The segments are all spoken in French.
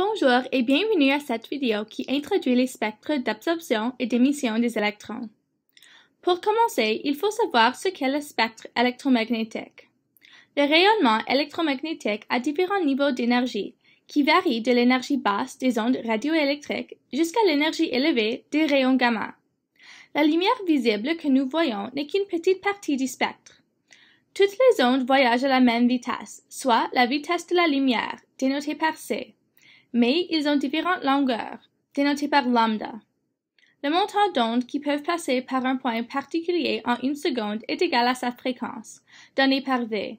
Bonjour et bienvenue à cette vidéo qui introduit les spectres d'absorption et d'émission des électrons. Pour commencer, il faut savoir ce qu'est le spectre électromagnétique. Le rayonnement électromagnétique a différents niveaux d'énergie qui varient de l'énergie basse des ondes radioélectriques jusqu'à l'énergie élevée des rayons gamma. La lumière visible que nous voyons n'est qu'une petite partie du spectre. Toutes les ondes voyagent à la même vitesse, soit la vitesse de la lumière, dénotée par C mais ils ont différentes longueurs, dénotées par lambda. Le montant d'ondes qui peuvent passer par un point particulier en une seconde est égal à sa fréquence, donnée par V.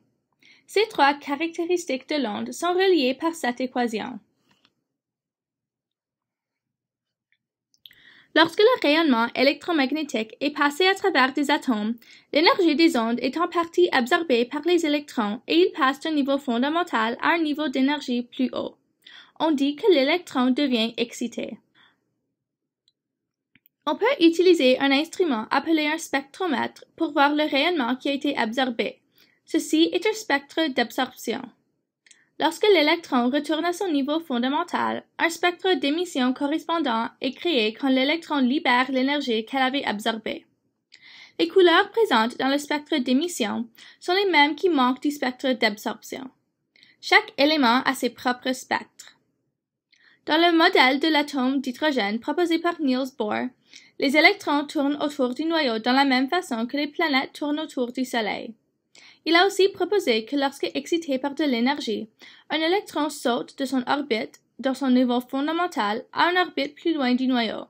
Ces trois caractéristiques de l'onde sont reliées par cette équation. Lorsque le rayonnement électromagnétique est passé à travers des atomes, l'énergie des ondes est en partie absorbée par les électrons et ils passent d'un niveau fondamental à un niveau d'énergie plus haut on dit que l'électron devient excité. On peut utiliser un instrument appelé un spectromètre pour voir le rayonnement qui a été absorbé. Ceci est un spectre d'absorption. Lorsque l'électron retourne à son niveau fondamental, un spectre d'émission correspondant est créé quand l'électron libère l'énergie qu'elle avait absorbée. Les couleurs présentes dans le spectre d'émission sont les mêmes qui manquent du spectre d'absorption. Chaque élément a ses propres spectres. Dans le modèle de l'atome d'hydrogène proposé par Niels Bohr, les électrons tournent autour du noyau dans la même façon que les planètes tournent autour du Soleil. Il a aussi proposé que lorsque excité par de l'énergie, un électron saute de son orbite, dans son niveau fondamental, à un orbite plus loin du noyau.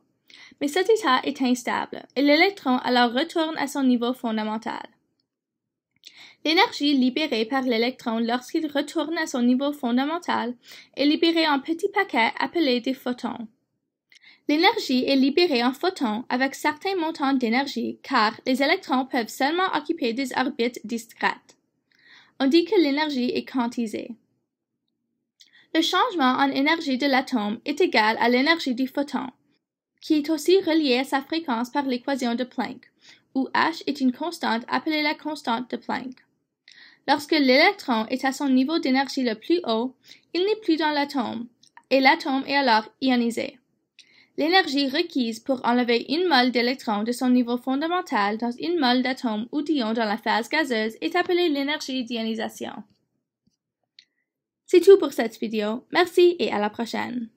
Mais cet état est instable, et l'électron alors retourne à son niveau fondamental. L'énergie libérée par l'électron lorsqu'il retourne à son niveau fondamental est libérée en petits paquets appelés des photons. L'énergie est libérée en photons avec certains montants d'énergie car les électrons peuvent seulement occuper des orbites discrètes. On dit que l'énergie est quantisée. Le changement en énergie de l'atome est égal à l'énergie du photon, qui est aussi reliée à sa fréquence par l'équation de Planck, où H est une constante appelée la constante de Planck. Lorsque l'électron est à son niveau d'énergie le plus haut, il n'est plus dans l'atome, et l'atome est alors ionisé. L'énergie requise pour enlever une mole d'électrons de son niveau fondamental dans une mole d'atome ou d'ion dans la phase gazeuse est appelée l'énergie d'ionisation. C'est tout pour cette vidéo. Merci et à la prochaine.